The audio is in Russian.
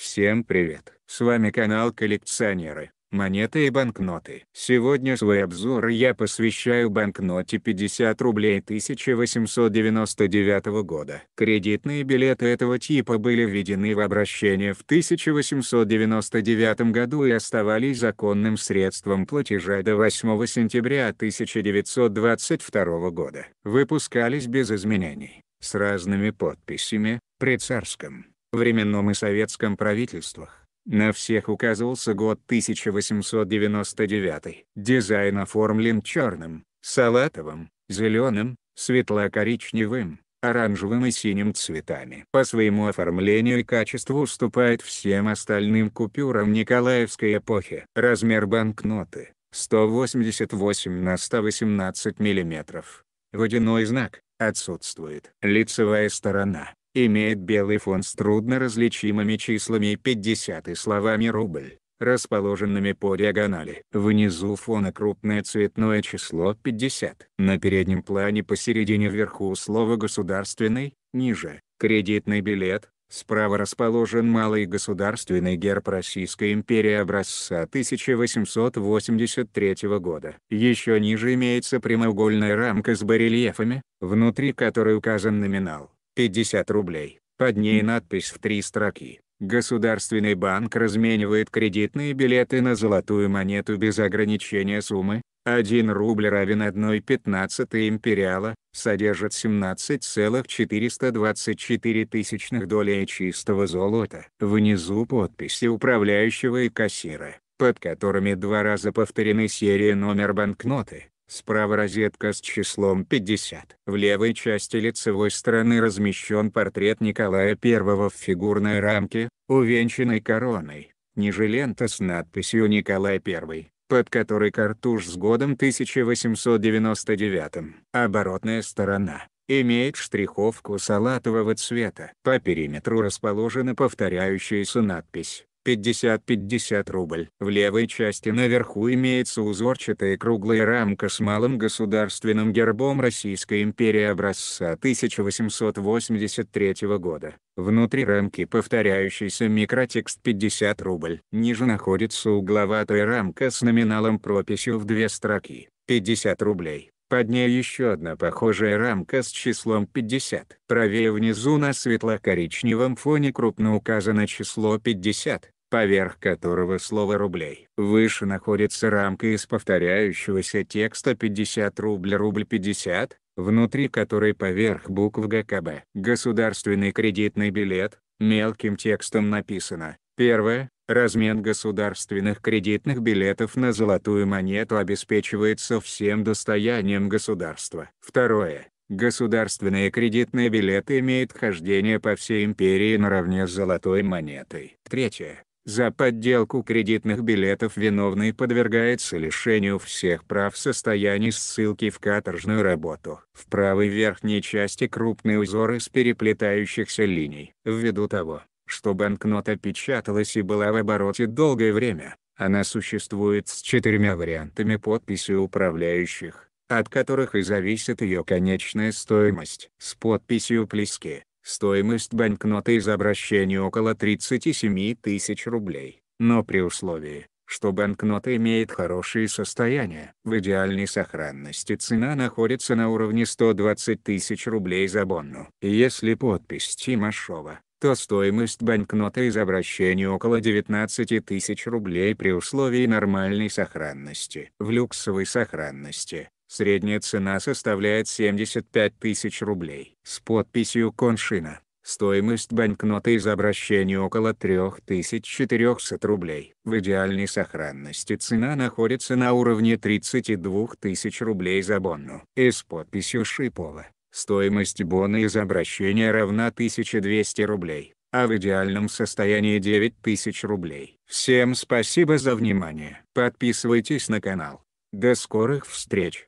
Всем привет! С вами канал Коллекционеры, монеты и банкноты. Сегодня свой обзор я посвящаю банкноте 50 рублей 1899 года. Кредитные билеты этого типа были введены в обращение в 1899 году и оставались законным средством платежа до 8 сентября 1922 года. Выпускались без изменений, с разными подписями, при царском временном и советском правительствах. На всех указывался год 1899. Дизайн оформлен черным, салатовым, зеленым, светло-коричневым, оранжевым и синим цветами. По своему оформлению и качеству уступает всем остальным купюрам Николаевской эпохи. Размер банкноты – 188 на 118 мм. Водяной знак – отсутствует. Лицевая сторона имеет белый фон с трудно различимыми числами 50 и словами рубль, расположенными по диагонали. Внизу фона крупное цветное число 50. На переднем плане посередине вверху слово «государственный», ниже – «кредитный билет», Справа расположен малый государственный герб Российской империи образца 1883 года. Еще ниже имеется прямоугольная рамка с барельефами, внутри которой указан номинал. 50 рублей. Под ней надпись в три строки. Государственный банк разменивает кредитные билеты на золотую монету без ограничения суммы. 1 рубль равен 1,15 империала, содержит 17,424 тысячных долей чистого золота. Внизу подписи управляющего и кассира, под которыми два раза повторены серия номер банкноты. Справа розетка с числом 50. В левой части лицевой стороны размещен портрет Николая I в фигурной рамке, увенчанной короной. Ниже лента с надписью «Николай I», под которой картуш с годом 1899. Оборотная сторона. Имеет штриховку салатового цвета. По периметру расположена повторяющаяся надпись 50-50 рубль. В левой части наверху имеется узорчатая круглая рамка с малым государственным гербом Российской империи образца 1883 года. Внутри рамки повторяющийся микротекст 50 рубль. Ниже находится угловатая рамка с номиналом прописью в две строки, 50 рублей. Под ней еще одна похожая рамка с числом 50. Правее внизу на светло-коричневом фоне крупно указано число 50 поверх которого слово «рублей». Выше находится рамка из повторяющегося текста 50 рубль рубль 50, внутри которой поверх букв ГКБ. Государственный кредитный билет, мелким текстом написано. Первое. Размен государственных кредитных билетов на золотую монету обеспечивается всем достоянием государства. Второе. Государственные кредитные билеты имеют хождение по всей империи наравне с золотой монетой. Третье. За подделку кредитных билетов виновный подвергается лишению всех прав в состоянии ссылки в каторжную работу. В правой верхней части крупный узор из переплетающихся линий. Ввиду того, что банкнота печаталась и была в обороте долгое время, она существует с четырьмя вариантами подписи управляющих, от которых и зависит ее конечная стоимость. С подписью Плиски Стоимость банкноты из обращения около 37 тысяч рублей, но при условии, что банкнота имеет хорошее состояние. В идеальной сохранности цена находится на уровне 120 тысяч рублей за бонну. Если подпись Тимашова, то стоимость банкноты из обращения около 19 тысяч рублей при условии нормальной сохранности. В люксовой сохранности Средняя цена составляет 75 тысяч рублей. С подписью Коншина. Стоимость банкноты из обращения около 3400 рублей. В идеальной сохранности цена находится на уровне 32 тысяч рублей за бонну. И с подписью Шипова. Стоимость бона из обращения равна 1200 рублей, а в идеальном состоянии 9000 рублей. Всем спасибо за внимание. Подписывайтесь на канал. До скорых встреч.